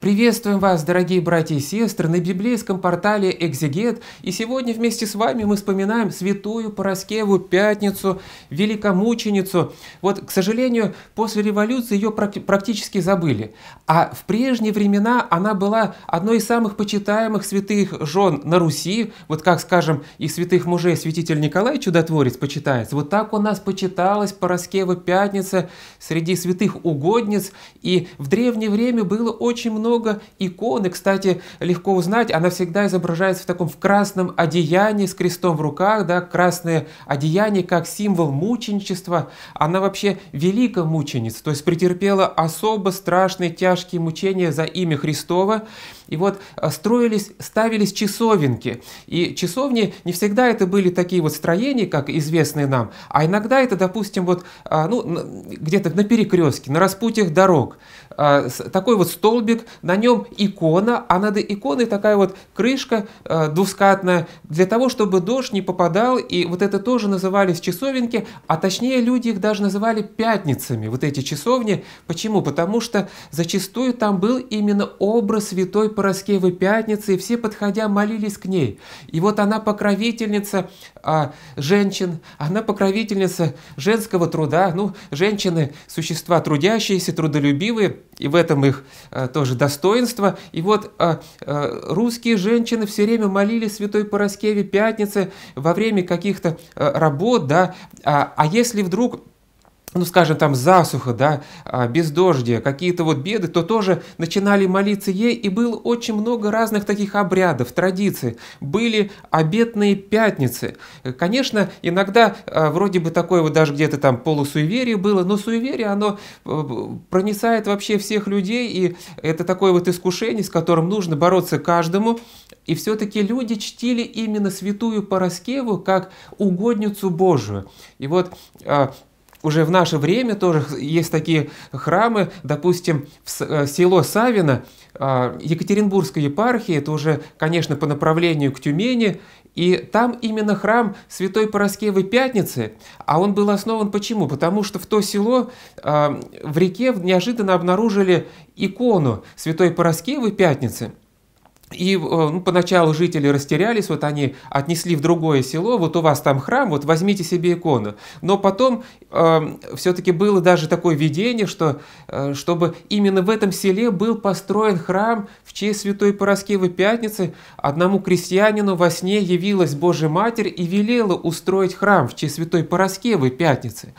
Приветствуем вас, дорогие братья и сестры, на библейском портале «Экзегет», и сегодня вместе с вами мы вспоминаем святую Пороскеву Пятницу, Великомученицу. Вот, к сожалению, после революции ее практически забыли, а в прежние времена она была одной из самых почитаемых святых жен на Руси, вот как, скажем, и святых мужей святитель Николай Чудотворец почитается, вот так у нас почиталась Пороскева Пятница среди святых угодниц, и в древнее время было очень много много икон, кстати, легко узнать, она всегда изображается в таком в красном одеянии с крестом в руках, да, красное одеяние как символ мученичества. Она вообще велика мученица, то есть претерпела особо страшные тяжкие мучения за имя Христова. И вот э, строились, ставились часовенки. И часовни не всегда это были такие вот строения, как известные нам, а иногда это, допустим, вот э, ну, где-то на перекрестке, на распутьях дорог. Э, такой вот столбик на нем икона, а над иконой такая вот крышка э, двускатная, для того, чтобы дождь не попадал, и вот это тоже назывались часовенки, а точнее люди их даже называли пятницами, вот эти часовни. Почему? Потому что зачастую там был именно образ святой Пороскевы Пятницы, и все, подходя, молились к ней. И вот она покровительница а, женщин, она покровительница женского труда. Ну, женщины – существа трудящиеся, трудолюбивые – и в этом их а, тоже достоинство. И вот а, а, русские женщины все время молили святой Пороскеве пятницы во время каких-то а, работ, да, а, а если вдруг ну, скажем, там засуха, да, а, бездождие, какие-то вот беды, то тоже начинали молиться ей, и было очень много разных таких обрядов, традиций. Были обетные пятницы. Конечно, иногда а, вроде бы такое вот даже где-то там полусуеверие было, но суеверие, оно э, проницает вообще всех людей, и это такое вот искушение, с которым нужно бороться каждому. И все-таки люди чтили именно святую Пороскеву как угодницу Божию. И вот а, уже в наше время тоже есть такие храмы, допустим, в э, село Савино, а, Екатеринбургской епархии, это уже, конечно, по направлению к Тюмени, и там именно храм Святой Пороскевой Пятницы, а он был основан почему? Потому что в то село а, в реке неожиданно обнаружили икону Святой Пороскевой Пятницы – и э, ну, поначалу жители растерялись, вот они отнесли в другое село, вот у вас там храм, вот возьмите себе икону. Но потом э, эм, все-таки было даже такое видение, что э, чтобы именно в этом селе был построен храм в честь Святой Пороскевы Пятницы, одному крестьянину во сне явилась Божья Матерь и велела устроить храм в честь Святой Пороскевы Пятницы.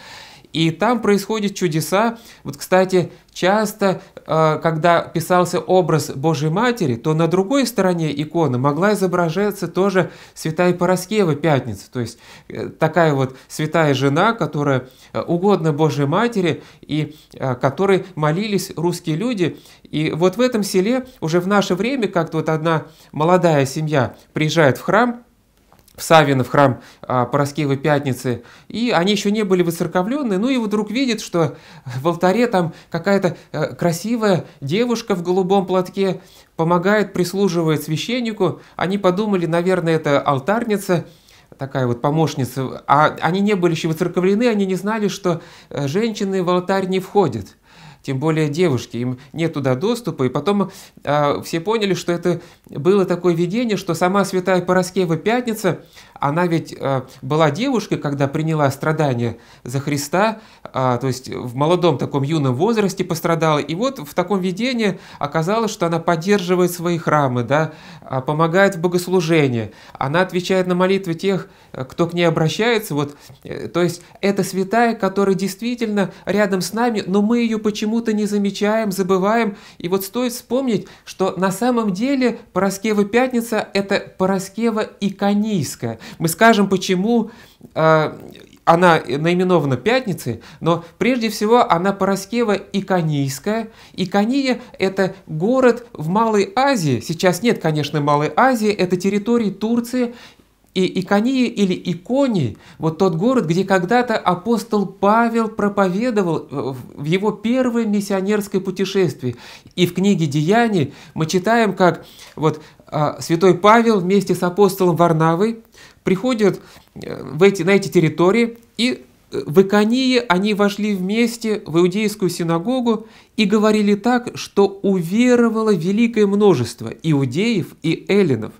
И там происходят чудеса. Вот, кстати, часто, э, когда писался образ Божьей Матери, то на другой стороне иконы могла изображаться тоже святая Пороскева Пятница, то есть э, такая вот святая жена, которая э, угодна Божьей Матери и которой молились русские люди. И вот в этом селе уже в наше время как-то вот одна молодая семья приезжает в храм, в Савино, в храм а, Пороскевой Пятницы, и они еще не были выцерковлены, ну и вдруг видит, что в алтаре там какая-то э, красивая девушка в голубом платке помогает, прислуживает священнику, они подумали, наверное, это алтарница, такая вот помощница, а они не были еще выцерковлены, они не знали, что э, женщины в алтарь не входят – тем более девушки, им нет туда доступа. И потом э, все поняли, что это было такое видение, что сама святая Пороскева Пятница, она ведь э, была девушкой, когда приняла страдания за Христа, э, то есть в молодом таком юном возрасте пострадала. И вот в таком видении оказалось, что она поддерживает свои храмы, да, помогает в богослужении, она отвечает на молитвы тех, кто к ней обращается. Вот, э, то есть это святая, которая действительно рядом с нами, но мы ее почему почему-то не замечаем, забываем. И вот стоит вспомнить, что на самом деле Пороскева Пятница – это Пороскева Иконийская. Мы скажем, почему э, она наименована Пятницей, но прежде всего она Пороскева Иконийская. Икония – это город в Малой Азии. Сейчас нет, конечно, Малой Азии, это территории Турции. И Икония или Икони, вот тот город, где когда-то апостол Павел проповедовал э, в его первое миссионерское путешествие. И в книге «Деяний» мы читаем, как вот а, святой Павел вместе с апостолом Варнавой приходят э, в эти, на эти территории, и э, в Иконии они вошли вместе в иудейскую синагогу и говорили так, что уверовало великое множество иудеев и эллинов.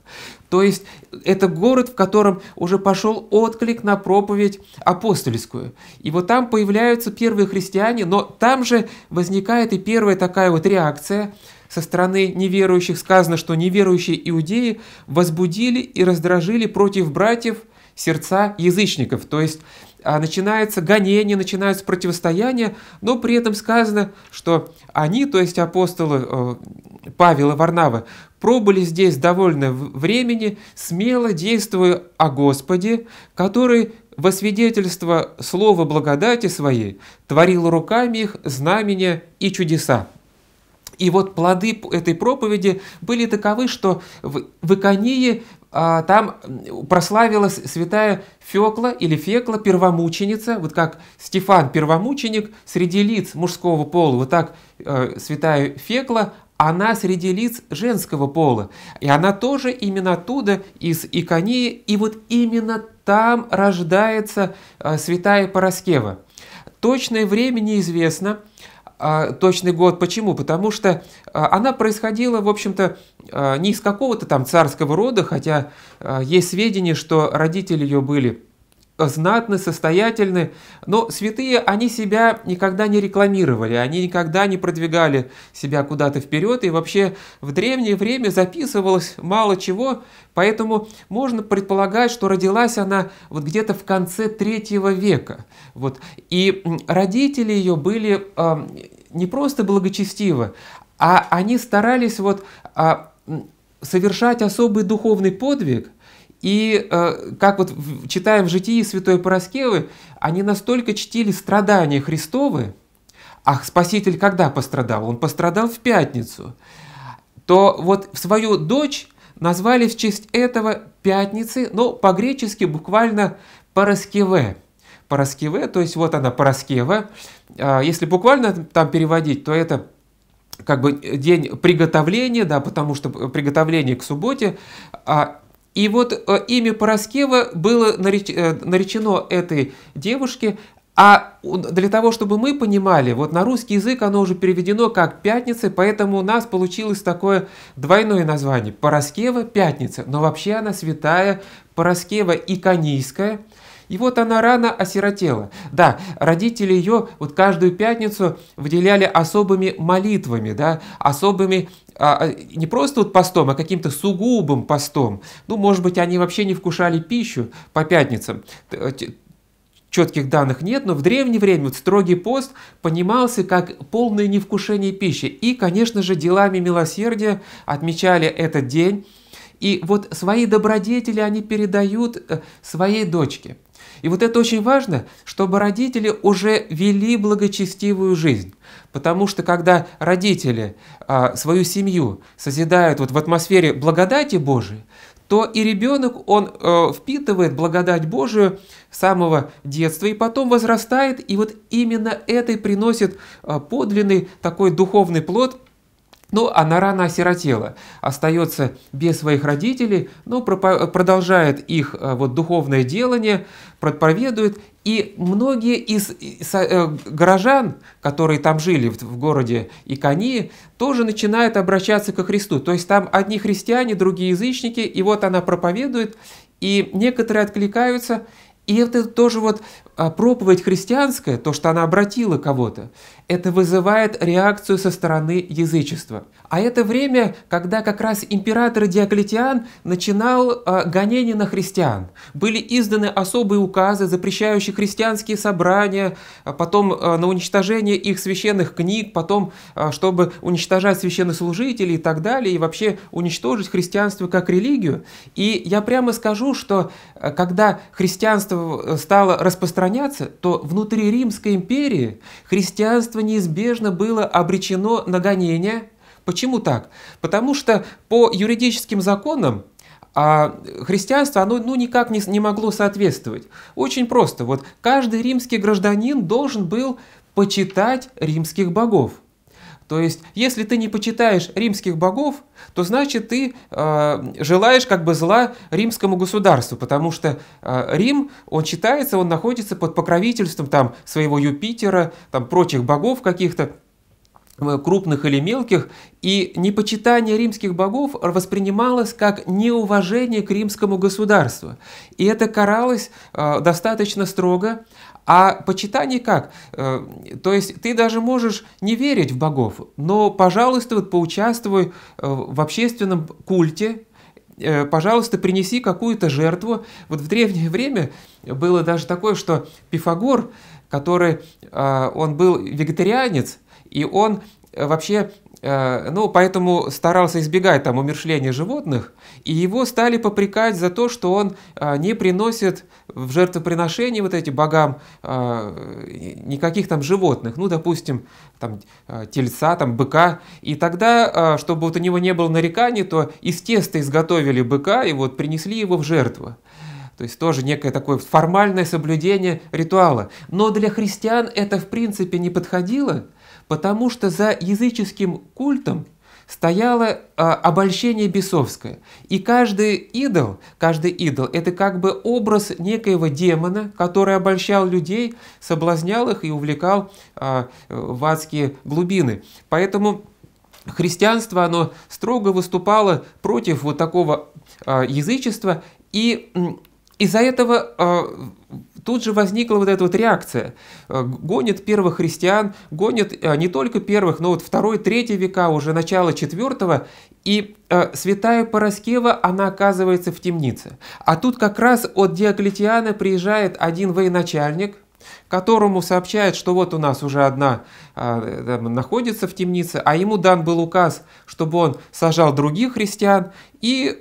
То есть это город, в котором уже пошел отклик на проповедь апостольскую. И вот там появляются первые христиане, но там же возникает и первая такая вот реакция со стороны неверующих. Сказано, что неверующие иудеи возбудили и раздражили против братьев сердца язычников. То есть а, начинается гонение, начинается противостояние, но при этом сказано, что они, то есть апостолы э, Павел и Варнава, пробыли здесь довольно времени, смело действуя о Господе, который во свидетельство слова благодати своей творил руками их знамения и чудеса. И вот плоды этой проповеди были таковы, что в, в Иконии а, там прославилась святая Фекла или Фекла, первомученица, вот как Стефан первомученик среди лиц мужского пола, вот так э, святая Фекла, она среди лиц женского пола, и она тоже именно оттуда, из Иконии, и вот именно там рождается э, святая Пороскева. Точное время неизвестно, а, точный год. Почему? Потому что э, она происходила, в общем-то, э, не из какого-то там царского рода, хотя есть сведения, что родители ее были знатны, состоятельны, но святые, они себя никогда не рекламировали, они никогда не продвигали себя куда-то вперед, и вообще в древнее время записывалось мало чего, поэтому можно предполагать, что родилась она вот где-то в конце третьего века. Вот. И родители ее были э, не просто благочестивы, а они старались вот э, совершать особый духовный подвиг – и э, как вот читаем в житии святой Пороскевы, они настолько чтили страдания Христовы, а Спаситель когда пострадал? Он пострадал в пятницу. То вот свою дочь назвали в честь этого пятницы, но ну, по-гречески буквально «параскеве». «Параскеве», то есть вот она «параскева». А, если буквально там переводить, то это как бы день приготовления, да, потому что э, приготовление к субботе, а и вот э, имя Пороскева было э, наречено этой девушке, а для того, чтобы мы понимали, вот на русский язык оно уже переведено как «пятница», поэтому у нас получилось такое двойное название – Пороскева «пятница». Но вообще она святая Пороскева Иконийская. И вот она рано осиротела. Да, родители ее вот каждую пятницу выделяли особыми молитвами, да, особыми а, а, не просто вот постом, а каким-то сугубым постом. Ну, может быть, они вообще не вкушали пищу по пятницам. Э, Четких данных нет, но в древнее время вот строгий пост понимался как полное невкушение пищи. И, конечно же, делами милосердия отмечали этот день и вот свои добродетели они передают э, своей дочке. И вот это очень важно, чтобы родители уже вели благочестивую жизнь. Потому что когда родители а, свою семью созидают вот в атмосфере благодати Божией, то и ребенок, он э, впитывает благодать Божию с самого детства и потом возрастает, и вот именно это и приносит э, подлинный такой духовный плод – но ну, она рано осиротела, остается без своих родителей, но ну, продолжает их э, вот, духовное делание, проповедует. И многие из э, горожан, которые там жили в городе Иконии, тоже начинают обращаться ко Христу. То есть там одни христиане, другие язычники, и вот она проповедует, и некоторые откликаются, и это тоже вот а, проповедь христианская, то, что она обратила кого-то, это вызывает реакцию со стороны язычества. А это время, когда как раз император Диоклетиан начинал э, а, гонение на христиан. Были изданы особые указы, запрещающие христианские собрания, а потом э, на уничтожение их священных книг, потом, э, чтобы уничтожать священнослужителей и так далее, и вообще уничтожить христианство как религию. И я прямо скажу, что э, когда христианство э, стало распространяться, то внутри Римской империи христианство неизбежно было обречено на гонение, Почему так? Потому что по юридическим законам а христианство, оно ну, никак не, не могло соответствовать. Очень просто. Вот каждый римский гражданин должен был почитать римских богов. То есть, если ты не почитаешь римских богов, то значит ты э, желаешь как бы зла римскому государству, потому что э, Рим, он читается, он находится под покровительством там своего Юпитера, там прочих богов каких-то, крупных или мелких, и непочитание римских богов воспринималось как неуважение к римскому государству. И это каралось э, достаточно строго, а почитание как? Э, то есть ты даже можешь не верить в богов, но, пожалуйста, вот поучаствуй э, в общественном культе, пожалуйста, принеси какую-то жертву. Вот в древнее время было даже такое, что Пифагор, который, он был вегетарианец, и он э, вообще э, ну, поэтому старался избегать там умершления животных, и его стали попрекать за то, что он э, не приносит в жертвоприношение вот эти богам никаких там животных, ну, допустим, там тельца, там быка, и тогда, чтобы вот у него не было нареканий, то из теста изготовили быка и вот принесли его в жертву. То есть тоже некое такое формальное соблюдение ритуала. Но для христиан это в принципе не подходило – потому что за языческим культом стояло э, обольщение бесовское. И каждый идол, каждый идол – это как бы образ некоего демона, который обольщал людей, соблазнял их и увлекал э, в адские глубины. Поэтому христианство, оно строго выступало против вот такого э, язычества, и из-за этого тут же возникла вот эта вот реакция. Э, гонят первых христиан, гонят э, не только первых, но вот второй, третий века, уже начало четвертого, и э, святая Пороскева, она оказывается в темнице. А тут как раз от Диоклетиана приезжает один военачальник, которому сообщают, что вот у нас уже одна там, находится в темнице, а ему дан был указ, чтобы он сажал других христиан, и...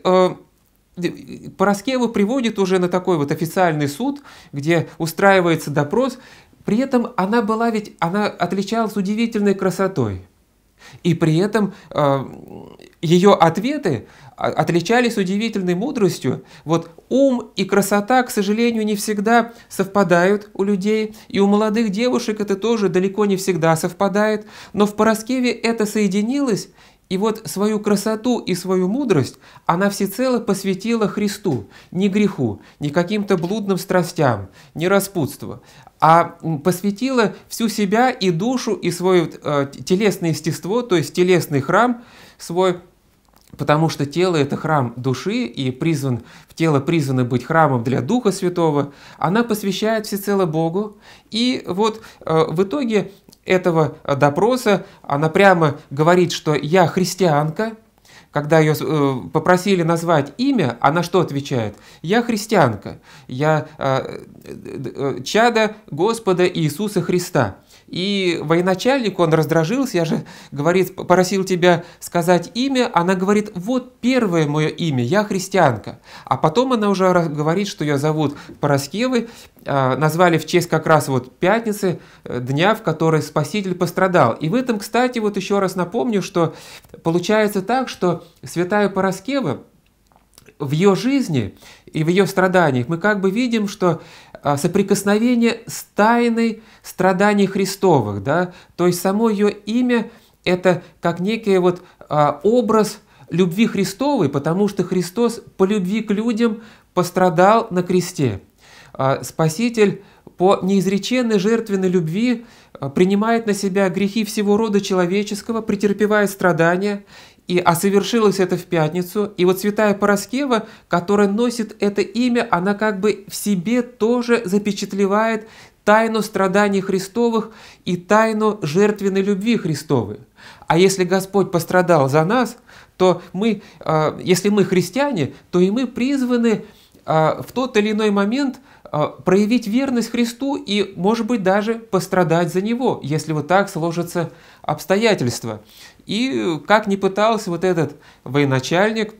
Пороскева приводит уже на такой вот официальный суд, где устраивается допрос. При этом она была ведь, она отличалась удивительной красотой. И при этом э, ее ответы а, отличались удивительной мудростью. Вот ум и красота, к сожалению, не всегда совпадают у людей, и у молодых девушек это тоже далеко не всегда совпадает, но в Пороскеве это соединилось, и вот свою красоту и свою мудрость она всецело посвятила Христу, не греху, не каким-то блудным страстям, не распутству, а посвятила всю себя и душу, и свое э, телесное естество, то есть телесный храм свой потому что тело – это храм души, и призван, в тело призвано быть храмом для Духа Святого, она посвящает всецело Богу. И вот э, в итоге этого э, допроса она прямо говорит, что «я христианка», когда ее э, попросили назвать имя, она что отвечает? «Я христианка, я чада чадо Господа Иисуса Христа». И военачальник, он раздражился, я же, говорит, просил тебя сказать имя, она говорит, вот первое мое имя, я христианка. А потом она уже говорит, что ее зовут Пороскевой, а, назвали в честь как раз вот пятницы, э, дня, в которой Спаситель пострадал. И в этом, кстати, вот еще раз напомню, что получается так, что святая Пороскева в ее жизни и в ее страданиях мы как бы видим, что а, соприкосновение с тайной страданий Христовых, да, то есть само ее имя – это как некий вот а, образ любви Христовой, потому что Христос по любви к людям пострадал на кресте. А, Спаситель по неизреченной жертвенной любви принимает на себя грехи всего рода человеческого, претерпевает страдания – и, а совершилось это в пятницу. И вот святая Пороскева, которая носит это имя, она как бы в себе тоже запечатлевает тайну страданий Христовых и тайну жертвенной любви Христовой. А если Господь пострадал за нас, то мы, а, если мы христиане, то и мы призваны а, в тот или иной момент – а, проявить верность Христу и, может быть, даже пострадать за Него, если вот так сложатся обстоятельства. И как ни пытался вот этот военачальник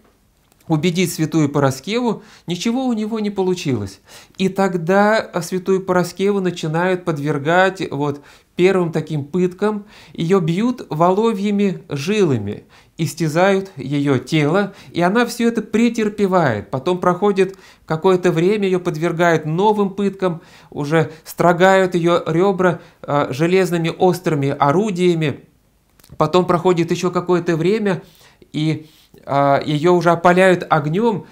убедить святую Пороскеву, ничего у него не получилось. И тогда святую Пороскеву начинают подвергать вот первым таким пыткам, ее бьют воловьими жилами истязают ее тело, и она все это претерпевает. Потом проходит какое-то время, ее подвергают новым пыткам, уже строгают ее ребра э, железными острыми орудиями. Потом проходит еще какое-то время, и э, ее уже опаляют огнем.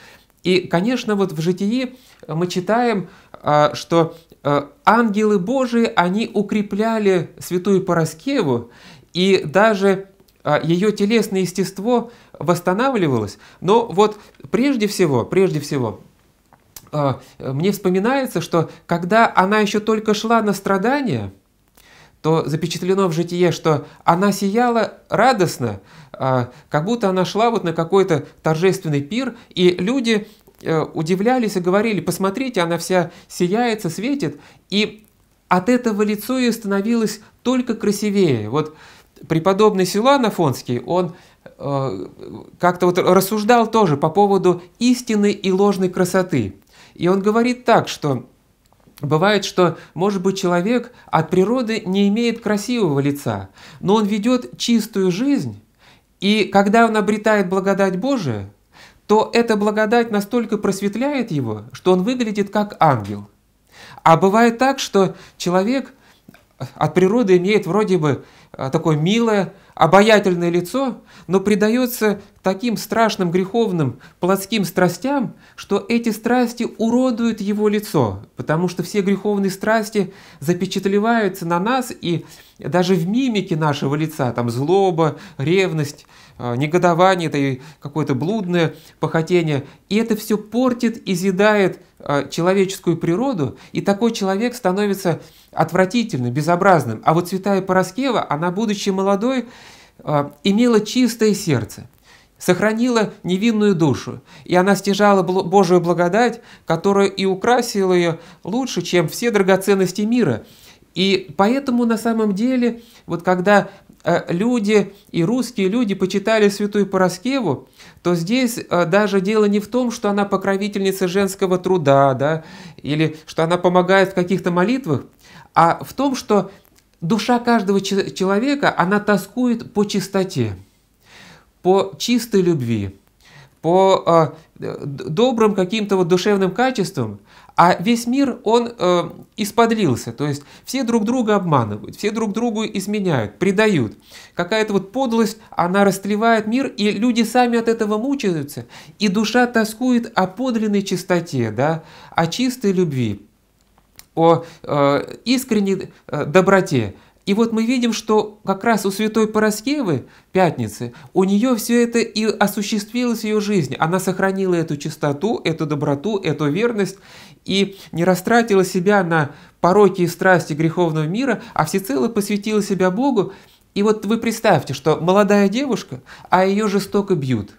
И, конечно, вот в житии мы читаем, э, что э, ангелы Божии, они укрепляли святую Пороскеву, и даже а, ее телесное естество восстанавливалось. Но вот прежде всего, прежде всего, а, мне вспоминается, что когда она еще только шла на страдания, то запечатлено в житие, что она сияла радостно, а, как будто она шла вот на какой-то торжественный пир, и люди э, удивлялись и говорили, посмотрите, она вся сияется, светит, и от этого лицо ее становилось только красивее. Вот преподобный Силуан Афонский, он э, как-то вот рассуждал тоже по поводу истины и ложной красоты. И он говорит так, что Бывает, что, может быть, человек от природы не имеет красивого лица, но он ведет чистую жизнь, и когда он обретает благодать Божию, то эта благодать настолько просветляет его, что он выглядит как ангел. А бывает так, что человек от природы имеет вроде бы а, такое милое, обаятельное лицо, но предается таким страшным греховным плотским страстям, что эти страсти уродуют его лицо, потому что все греховные страсти запечатлеваются на нас, и даже в мимике нашего лица, там злоба, ревность – а, негодование, это и какое-то блудное похотение. И это все портит и зедает а, человеческую природу, и такой человек становится отвратительным, безобразным. А вот святая Пороскева, она, будучи молодой, а, имела чистое сердце, сохранила невинную душу, и она стяжала Божию благодать, которая и украсила ее лучше, чем все драгоценности мира. И поэтому на самом деле, вот когда Э, люди и русские люди почитали святую Пороскеву, то здесь э, даже дело не в том, что она покровительница женского труда, да, или что она помогает в каких-то молитвах, а в том, что душа каждого человека, она тоскует по чистоте, по чистой любви, по э, добрым каким-то вот душевным качествам, а весь мир, он э, исподлился, то есть все друг друга обманывают, все друг другу изменяют, предают. Какая-то вот подлость, она растлевает мир, и люди сами от этого мучаются, и душа тоскует о подлинной чистоте, да, о чистой любви, о э, искренней э, доброте. И вот мы видим, что как раз у святой Пороскевы, Пятницы, у нее все это и осуществилось в ее жизни. Она сохранила эту чистоту, эту доброту, эту верность и не растратила себя на пороки и страсти греховного мира, а всецело посвятила себя Богу. И вот вы представьте, что молодая девушка, а ее жестоко бьют.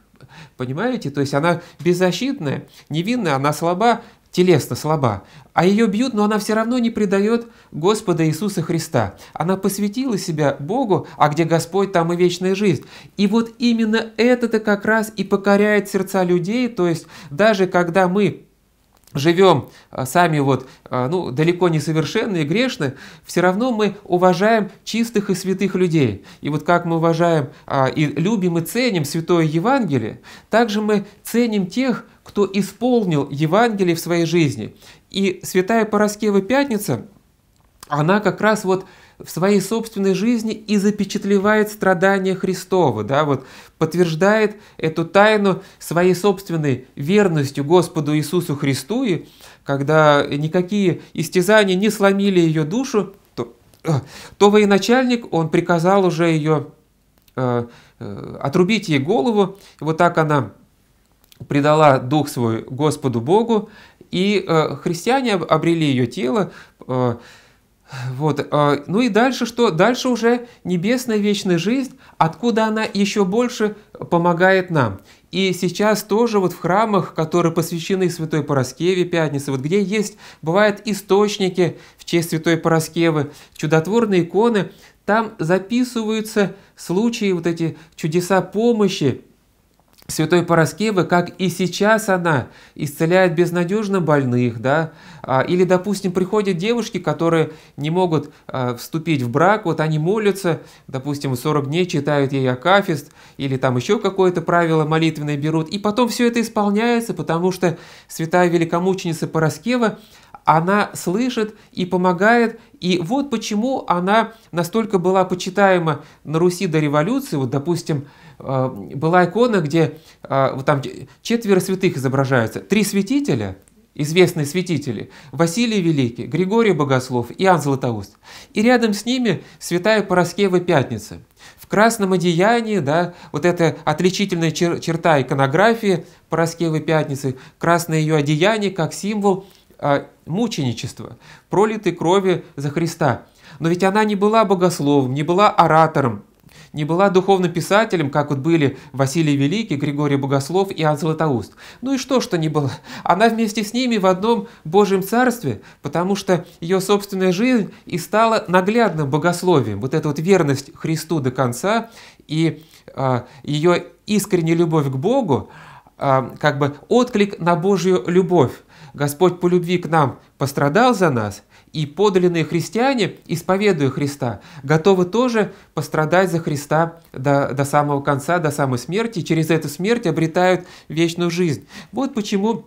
Понимаете? То есть она беззащитная, невинная, она слаба, телесно слаба, а ее бьют, но она все равно не предает Господа Иисуса Христа. Она посвятила себя Богу, а где Господь, там и вечная жизнь. И вот именно это-то как раз и покоряет сердца людей, то есть даже когда мы живем а, сами вот, а, ну, далеко не совершенные, грешны, все равно мы уважаем чистых и святых людей. И вот как мы уважаем а, и любим и ценим Святое Евангелие, также мы ценим тех, кто исполнил Евангелие в своей жизни. И святая Пороскева Пятница, она как раз вот в своей собственной жизни и запечатлевает страдания Христова, да, вот подтверждает эту тайну своей собственной верностью Господу Иисусу Христу, и когда никакие истязания не сломили ее душу, то, э, то военачальник, он приказал уже ее э, э, отрубить ей голову, и вот так она предала дух свой Господу Богу, и э, христиане обрели ее тело. Э, вот. Э, ну и дальше что? Дальше уже небесная вечная жизнь, откуда она еще больше помогает нам. И сейчас тоже вот в храмах, которые посвящены Святой Пороскеве Пятницы, вот где есть, бывают источники в честь Святой Пороскевы, чудотворные иконы, там записываются случаи, вот эти чудеса помощи, Святой Пороскевы, как и сейчас она исцеляет безнадежно больных, да, а, или, допустим, приходят девушки, которые не могут а, вступить в брак, вот они молятся, допустим, 40 дней читают ей Акафист, или там еще какое-то правило молитвенное берут, и потом все это исполняется, потому что святая великомученица Параскева она слышит и помогает. И вот почему она настолько была почитаема на Руси до революции. Вот, допустим, э, была икона, где э, вот там четверо святых изображаются. Три святителя, известные святители, Василий Великий, Григорий Богослов, Иоанн Златоуст. И рядом с ними святая Пороскева Пятница. В красном одеянии, да, вот эта отличительная черта иконографии Пороскевы Пятницы, красное ее одеяние как символ э, мученичество, пролитой крови за Христа. Но ведь она не была богословом, не была оратором, не была духовным писателем, как вот были Василий Великий, Григорий Богослов и Иоанн Златоуст. Ну и что, что не было? Она вместе с ними в одном Божьем царстве, потому что ее собственная жизнь и стала наглядным богословием. Вот эта вот верность Христу до конца и э, ее искренняя любовь к Богу, э, как бы отклик на Божью любовь. Господь по любви к нам пострадал за нас, и подлинные христиане, исповедуя Христа, готовы тоже пострадать за Христа до, до самого конца, до самой смерти, и через эту смерть обретают вечную жизнь. Вот почему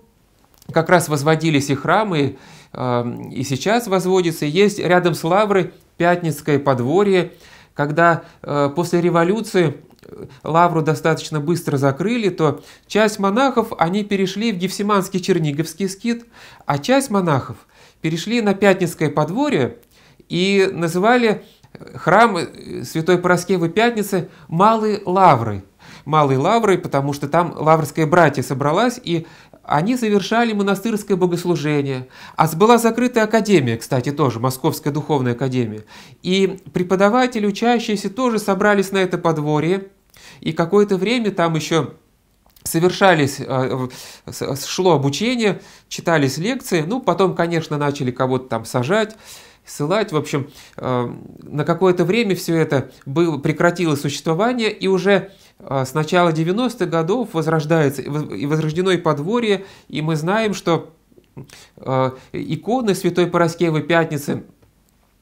как раз возводились и храмы, э, и сейчас возводятся. Есть рядом с Лаврой Пятницкое подворье, когда э, после революции лавру достаточно быстро закрыли, то часть монахов, они перешли в Гефсиманский Черниговский скит, а часть монахов перешли на Пятницкое подворье и называли э, храм э, Святой Пороскевы Пятницы Малой Лаврой. Малой Лаврой, потому что там лаврское братья собралась и они завершали монастырское богослужение. А была закрытая академия, кстати, тоже, Московская духовная академия. И преподаватели, учащиеся тоже собрались на это подворье. И какое-то время там еще совершались, э, шло обучение, читались лекции. Ну, потом, конечно, начали кого-то там сажать ссылать. В общем, э, на какое-то время все это было, прекратило существование, и уже а, с начала 90-х годов возрождается и возрождено и подворье, и мы знаем, что а, иконы Святой Пороскевой Пятницы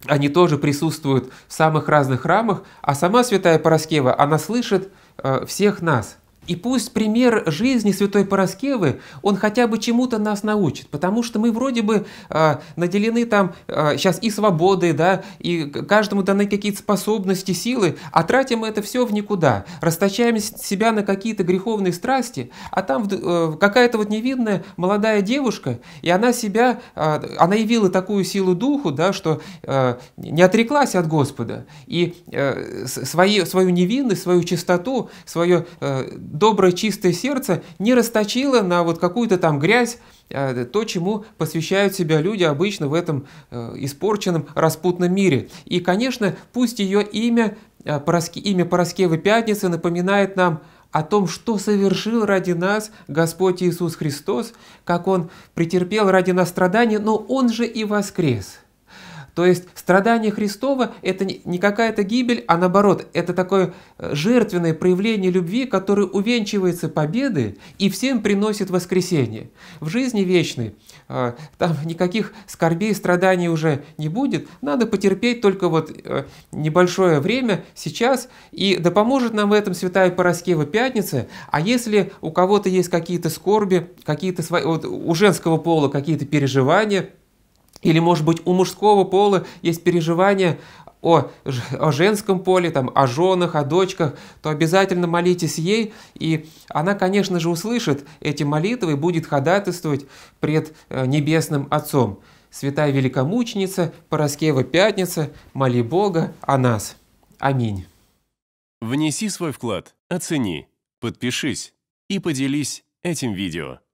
они тоже присутствуют в самых разных храмах, а сама Святая Пороскева, она слышит а, всех нас – и пусть пример жизни святой Пороскевы, он хотя бы чему-то нас научит, потому что мы вроде бы э, наделены там э, а, сейчас и свободой, да, и каждому даны какие-то способности, силы, а тратим это все в никуда, расточаем себя на какие-то греховные страсти, а там э, какая-то вот невинная молодая девушка, и она себя, э, она явила такую силу духу, да, что э, не отреклась от Господа, и э, свои, свою невинность, свою чистоту, свое э, доброе чистое сердце не расточило на вот какую-то там грязь а, то, чему посвящают себя люди обычно в этом э, испорченном распутном мире. И, конечно, пусть ее имя, а, имя Пороскевы Пятницы напоминает нам о том, что совершил ради нас Господь Иисус Христос, как Он претерпел ради нас страдания, но Он же и воскрес – то есть страдание Христова – это не какая-то гибель, а наоборот, это такое э, жертвенное проявление любви, которое увенчивается победой и всем приносит воскресение. В жизни вечной э, там никаких скорбей, страданий уже не будет, надо потерпеть только вот э, небольшое время сейчас, и да поможет нам в этом Святая Пороскева Пятница, а если у кого-то есть какие-то скорби, какие-то свои, вот у женского пола какие-то переживания – или, может быть, у мужского пола есть переживания о, о женском поле, там, о женах, о дочках, то обязательно молитесь ей, и она, конечно же, услышит эти молитвы и будет ходатайствовать пред э, Небесным Отцом. Святая Великомученица, Пороскева Пятница, моли Бога о нас. Аминь. Внеси свой вклад, оцени, подпишись и поделись этим видео.